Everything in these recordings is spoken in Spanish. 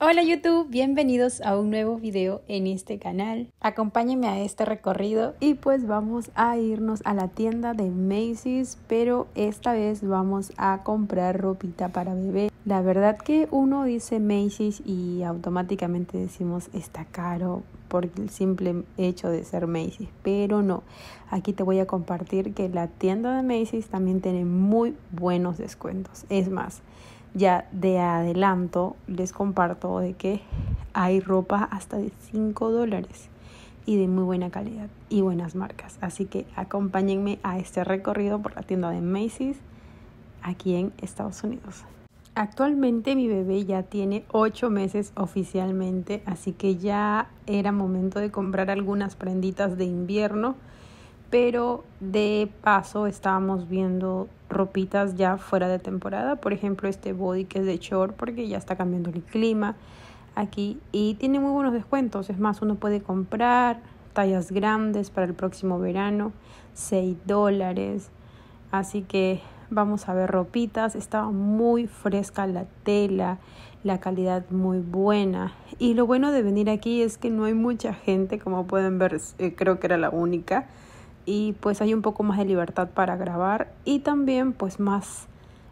Hola YouTube, bienvenidos a un nuevo video en este canal. Acompáñenme a este recorrido y pues vamos a irnos a la tienda de Macy's, pero esta vez vamos a comprar ropita para bebé. La verdad que uno dice Macy's y automáticamente decimos está caro por el simple hecho de ser Macy's, pero no. Aquí te voy a compartir que la tienda de Macy's también tiene muy buenos descuentos. Es más, ya de adelanto les comparto de que hay ropa hasta de 5 dólares y de muy buena calidad y buenas marcas. Así que acompáñenme a este recorrido por la tienda de Macy's aquí en Estados Unidos. Actualmente mi bebé ya tiene 8 meses oficialmente, así que ya era momento de comprar algunas prenditas de invierno pero de paso estábamos viendo ropitas ya fuera de temporada, por ejemplo este body que es de short porque ya está cambiando el clima aquí y tiene muy buenos descuentos, es más, uno puede comprar tallas grandes para el próximo verano, 6 dólares, así que vamos a ver ropitas, estaba muy fresca la tela, la calidad muy buena. Y lo bueno de venir aquí es que no hay mucha gente, como pueden ver, eh, creo que era la única y pues hay un poco más de libertad para grabar y también pues más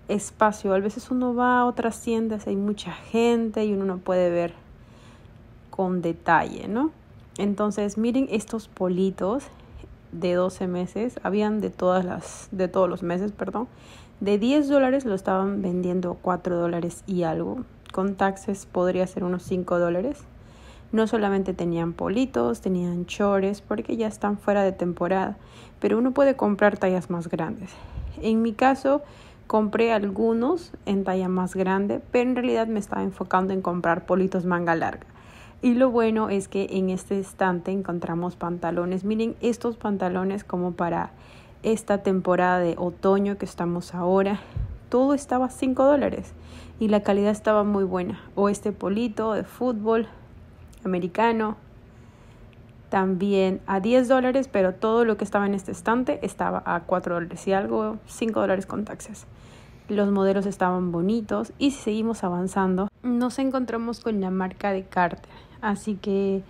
espacio. A veces uno va a otras tiendas, hay mucha gente y uno no puede ver con detalle, ¿no? Entonces, miren estos politos de 12 meses, habían de todas las de todos los meses, perdón. De 10 dólares lo estaban vendiendo 4 dólares y algo. Con taxes podría ser unos 5 dólares. No solamente tenían politos, tenían chores, porque ya están fuera de temporada, pero uno puede comprar tallas más grandes. En mi caso, compré algunos en talla más grande, pero en realidad me estaba enfocando en comprar politos manga larga. Y lo bueno es que en este estante encontramos pantalones. Miren estos pantalones como para esta temporada de otoño que estamos ahora. Todo estaba a 5 dólares y la calidad estaba muy buena. O este polito de fútbol, americano. También a 10 dólares, pero todo lo que estaba en este estante estaba a 4 dólares y algo, 5 dólares con taxes. Los modelos estaban bonitos y seguimos avanzando, nos encontramos con la marca de Carter. Así que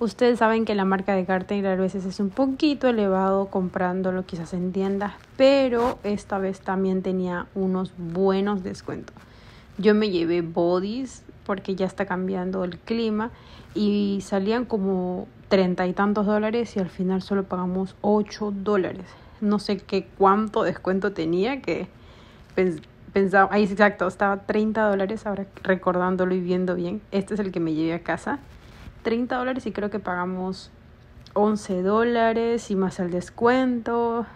Ustedes saben que la marca de Carter a veces es un poquito elevado comprándolo quizás en tiendas, pero esta vez también tenía unos buenos descuentos. Yo me llevé bodies porque ya está cambiando el clima y salían como treinta y tantos dólares y al final solo pagamos ocho dólares. No sé qué cuánto descuento tenía que pensaba, ahí exacto, estaba treinta dólares ahora recordándolo y viendo bien. Este es el que me llevé a casa. Treinta dólares y creo que pagamos Once dólares y más el descuento.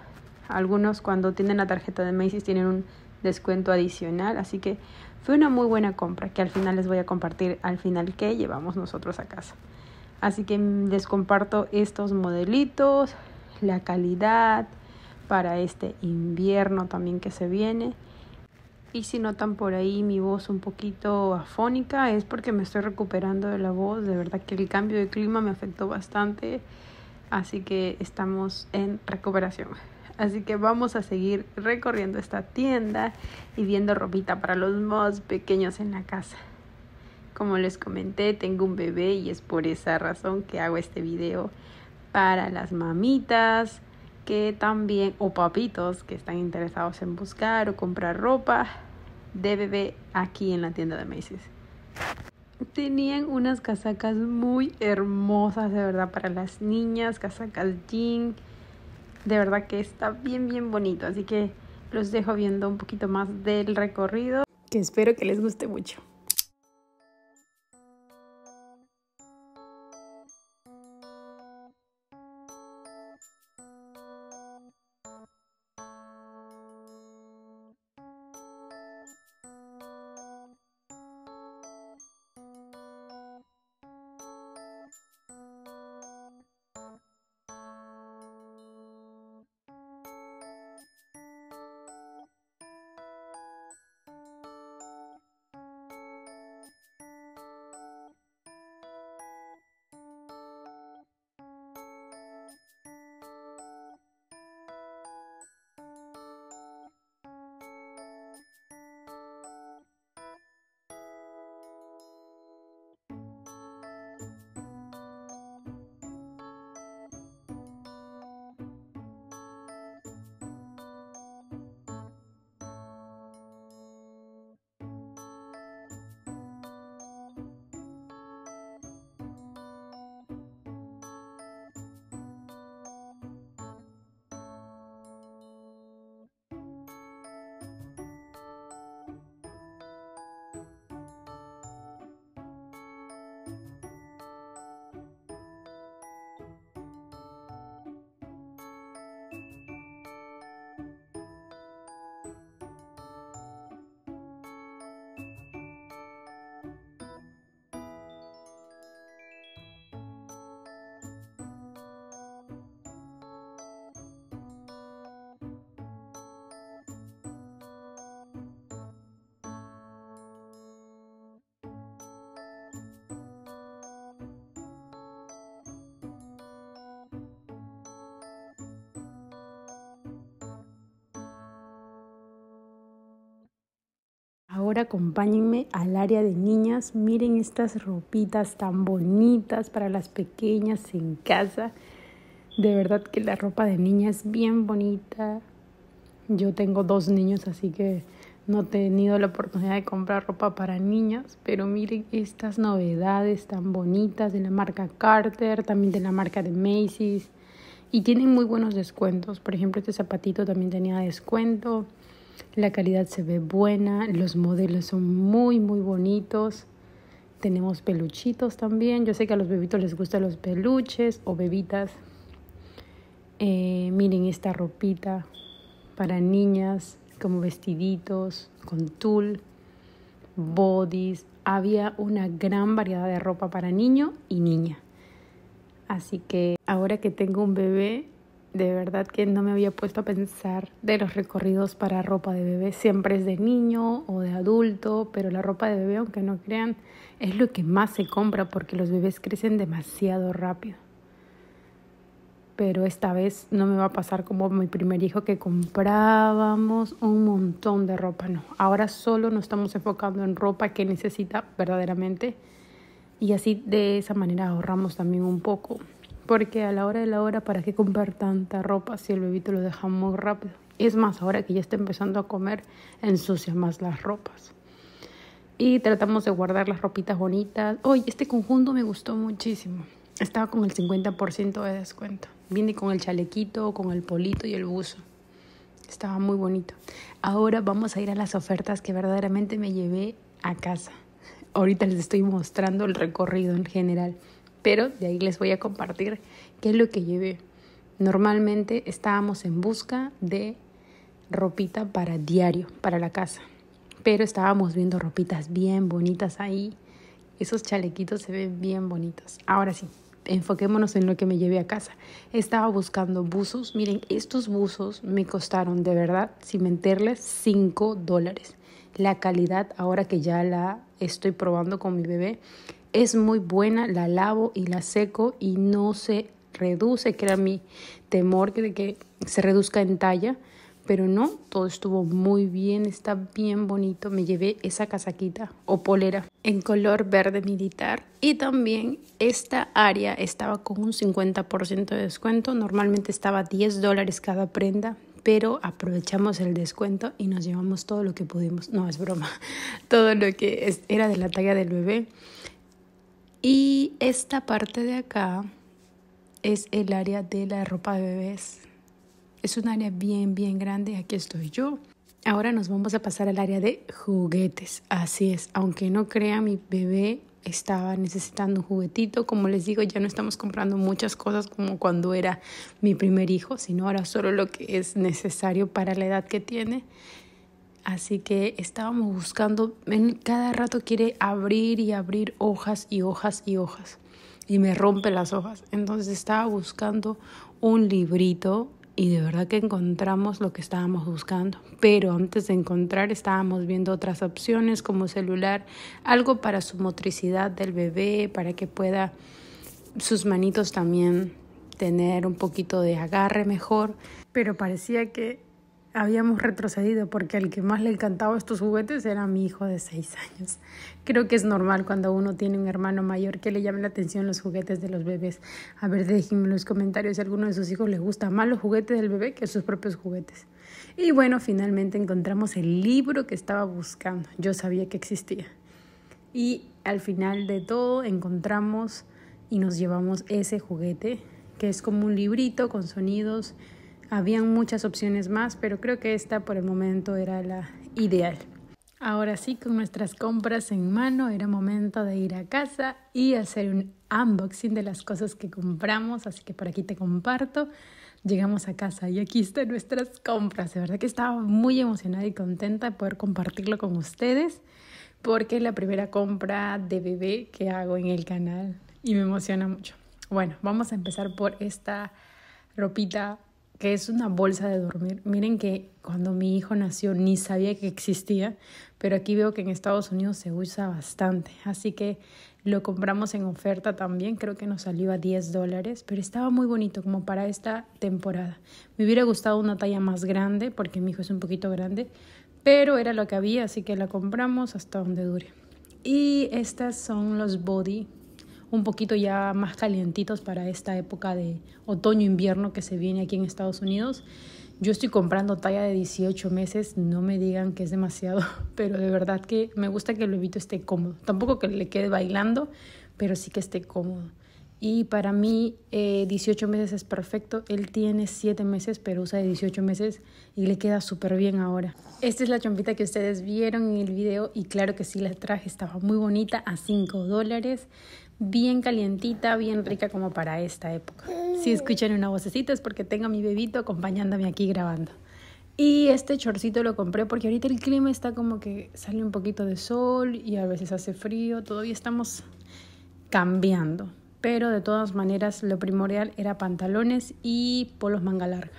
Algunos cuando tienen la tarjeta de Macy's tienen un descuento adicional, así que fue una muy buena compra que al final les voy a compartir al final que llevamos nosotros a casa. Así que mm, les comparto estos modelitos, la calidad para este invierno también que se viene. Y si notan por ahí mi voz un poquito afónica es porque me estoy recuperando de la voz. De verdad que el cambio de clima me afectó bastante. Así que estamos en recuperación. Así que vamos a seguir recorriendo esta tienda y viendo ropita para los más pequeños en la casa. Como les comenté, tengo un bebé y es por esa razón que hago este video para las mamitas que también o papitos que están interesados en buscar o comprar ropa de bebé aquí en la tienda de Macy's. Tenían unas casacas muy hermosas de verdad para las niñas, casacas jean de verdad que está bien, bien bonito. Así que los dejo viendo un poquito más del recorrido. Que espero que les guste mucho. Ahora acompáñenme al área de niñas. Miren estas ropitas tan bonitas para las pequeñas en casa. De verdad que la ropa de niña es bien bonita. Yo tengo dos niños, así que no he tenido la oportunidad de comprar ropa para niñas. Pero miren estas novedades tan bonitas de la marca Carter, también de la marca de Macy's. Y tienen muy buenos descuentos. Por ejemplo, este zapatito también tenía descuento. La calidad se ve buena, los modelos son muy, muy bonitos. Tenemos peluchitos también. Yo sé que a los bebitos les gustan los peluches o bebitas. Eh, miren esta ropita para niñas, como vestiditos, con tul, bodies. Había una gran variedad de ropa para niño y niña. Así que ahora que tengo un bebé, de verdad que no me había puesto a pensar de los recorridos para ropa de bebé. Siempre es de niño o de adulto, pero la ropa de bebé, aunque no crean, es lo que más se compra porque los bebés crecen demasiado rápido. Pero esta vez no me va a pasar como mi primer hijo que comprábamos un montón de ropa, no. Ahora solo nos estamos enfocando en ropa que necesita verdaderamente y así de esa manera ahorramos también un poco. Porque a la hora de la hora, ¿para qué comprar tanta ropa si el bebito lo deja muy rápido? es más, ahora que ya está empezando a comer, ensucia más las ropas. Y tratamos de guardar las ropitas bonitas. Hoy, este conjunto me gustó muchísimo. Estaba con el 50% de descuento. Viene con el chalequito, con el polito y el buzo. Estaba muy bonito. Ahora vamos a ir a las ofertas que verdaderamente me llevé a casa. Ahorita les estoy mostrando el recorrido en general pero de ahí les voy a compartir qué es lo que llevé. Normalmente estábamos en busca de ropita para diario, para la casa, pero estábamos viendo ropitas bien bonitas ahí. Esos chalequitos se ven bien bonitos. Ahora sí, enfoquémonos en lo que me llevé a casa. Estaba buscando buzos. Miren, estos buzos me costaron de verdad, sin mentirles, 5 dólares. La calidad, ahora que ya la estoy probando con mi bebé, es muy buena, la lavo y la seco y no se reduce, que era mi temor de que se reduzca en talla, pero no, todo estuvo muy bien, está bien bonito. Me llevé esa casaquita o polera en color verde militar y también esta área estaba con un 50% de descuento, normalmente estaba 10 dólares cada prenda, pero aprovechamos el descuento y nos llevamos todo lo que pudimos, no es broma, todo lo que era de la talla del bebé y esta parte de acá es el área de la ropa de bebés. Es un área bien, bien grande. Aquí estoy yo. Ahora nos vamos a pasar al área de juguetes. Así es, aunque no crea, mi bebé estaba necesitando un juguetito. Como les digo, ya no estamos comprando muchas cosas como cuando era mi primer hijo, sino ahora solo lo que es necesario para la edad que tiene. Así que estábamos buscando, cada rato quiere abrir y abrir hojas y hojas y hojas. Y me rompe las hojas. Entonces estaba buscando un librito y de verdad que encontramos lo que estábamos buscando. Pero antes de encontrar estábamos viendo otras opciones como celular, algo para su motricidad del bebé, para que pueda sus manitos también tener un poquito de agarre mejor. Pero parecía que habíamos retrocedido porque el que más le encantaba estos juguetes era mi hijo de seis años. Creo que es normal cuando uno tiene un hermano mayor que le llame la atención los juguetes de los bebés. A ver, déjenme en los comentarios si a alguno de sus hijos les gusta más los juguetes del bebé que sus propios juguetes. Y bueno, finalmente encontramos el libro que estaba buscando. Yo sabía que existía. Y al final de todo encontramos y nos llevamos ese juguete que es como un librito con sonidos habían muchas opciones más, pero creo que esta por el momento era la ideal. Ahora sí, con nuestras compras en mano, era momento de ir a casa y hacer un unboxing de las cosas que compramos, así que por aquí te comparto. Llegamos a casa y aquí están nuestras compras. De verdad que estaba muy emocionada y contenta de poder compartirlo con ustedes, porque es la primera compra de bebé que hago en el canal y me emociona mucho. Bueno, vamos a empezar por esta ropita que es una bolsa de dormir. Miren que cuando mi hijo nació ni sabía que existía, pero aquí veo que en Estados Unidos se usa bastante. Así que lo compramos en oferta también, creo que nos salió a 10 dólares, pero estaba muy bonito como para esta temporada. Me hubiera gustado una talla más grande porque mi hijo es un poquito grande, pero era lo que había, así que la compramos hasta donde dure. Y estas son los body un poquito ya más calientitos para esta época de otoño-invierno que se viene aquí en Estados Unidos. Yo estoy comprando talla de 18 meses, no me digan que es demasiado, pero de verdad que me gusta que el bebito esté cómodo. Tampoco que le quede bailando, pero sí que esté cómodo. Y para mí 18 eh, meses es perfecto. Él tiene 7 meses, pero usa de 18 meses y le queda súper bien ahora. Esta es la chompita que ustedes vieron en el video y claro que sí la traje, estaba muy bonita a 5 dólares bien calientita, bien rica como para esta época. Si escuchan una vocecita es porque tengo a mi bebito acompañándome aquí grabando. Y este chorcito lo compré porque ahorita el clima está como que sale un poquito de sol y a veces hace frío, todavía estamos cambiando. Pero de todas maneras lo primordial era pantalones y polos manga larga.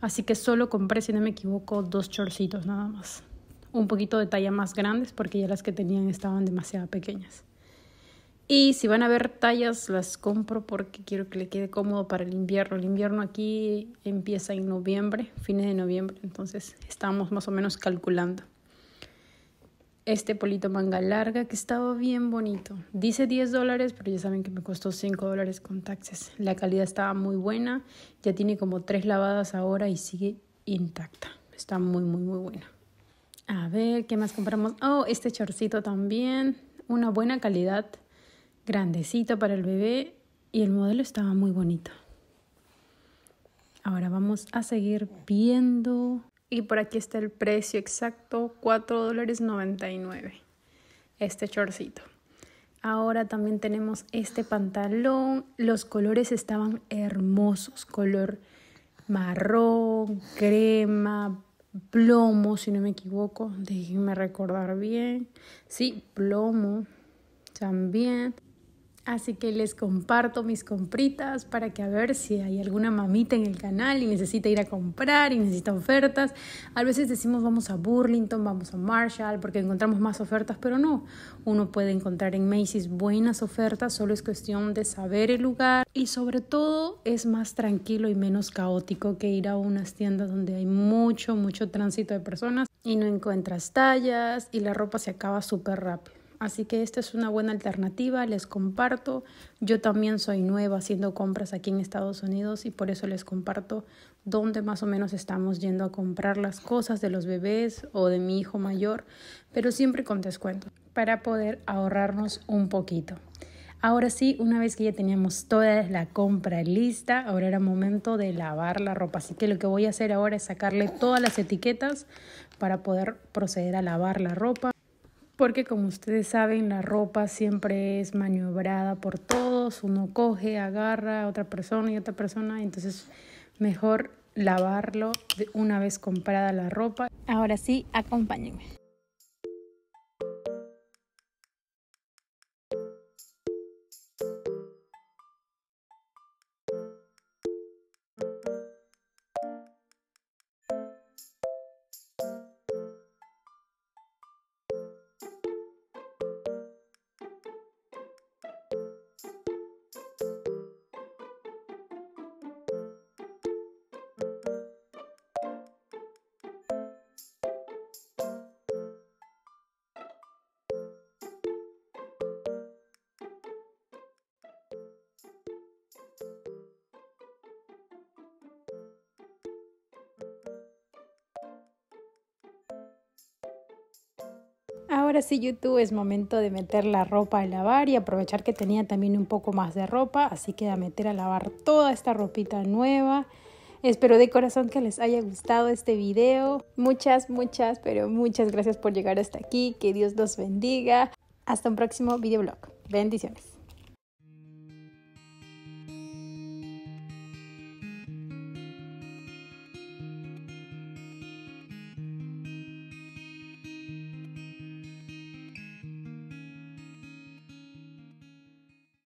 Así que solo compré, si no me equivoco, dos chorcitos nada más. Un poquito de talla más grandes porque ya las que tenían estaban demasiado pequeñas. Y si van a ver tallas, las compro porque quiero que le quede cómodo para el invierno. El invierno aquí empieza en noviembre, fines de noviembre, entonces estamos más o menos calculando. Este polito manga larga que estaba bien bonito. Dice 10 dólares, pero ya saben que me costó 5 dólares con taxes. La calidad estaba muy buena, ya tiene como 3 lavadas ahora y sigue intacta. Está muy, muy, muy buena. A ver, ¿qué más compramos? Oh, este chorcito también, una buena calidad Grandecito para el bebé y el modelo estaba muy bonito. Ahora vamos a seguir viendo. Y por aquí está el precio exacto, $4.99 Este chorcito. Ahora también tenemos este pantalón. Los colores estaban hermosos. Color marrón, crema, plomo, si no me equivoco. Déjenme recordar bien. Sí, plomo también. Así que les comparto mis compritas para que a ver si hay alguna mamita en el canal y necesita ir a comprar y necesita ofertas. A veces decimos vamos a Burlington, vamos a Marshall porque encontramos más ofertas, pero no. Uno puede encontrar en Macy's buenas ofertas, solo es cuestión de saber el lugar y sobre todo es más tranquilo y menos caótico que ir a unas tiendas donde hay mucho, mucho tránsito de personas y no encuentras tallas y la ropa se acaba súper rápido. Así que esta es una buena alternativa, les comparto. Yo también soy nueva haciendo compras aquí en Estados Unidos y por eso les comparto dónde más o menos estamos yendo a comprar las cosas de los bebés o de mi hijo mayor, pero siempre con descuento para poder ahorrarnos un poquito. Ahora sí, una vez que ya teníamos toda la compra lista, ahora era momento de lavar la ropa. Así que lo que voy a hacer ahora es sacarle todas las etiquetas para poder proceder a lavar la ropa porque como ustedes saben, la ropa siempre es maniobrada por todos, uno coge, agarra a otra persona y otra persona, entonces mejor lavarlo una vez comprada la ropa. Ahora sí, acompáñenme. ahora sí YouTube es momento de meter la ropa a lavar y aprovechar que tenía también un poco más de ropa, así que a meter a lavar toda esta ropita nueva. Espero de corazón que les haya gustado este video. Muchas, muchas, pero muchas gracias por llegar hasta aquí. Que Dios los bendiga. Hasta un próximo videoblog. Bendiciones.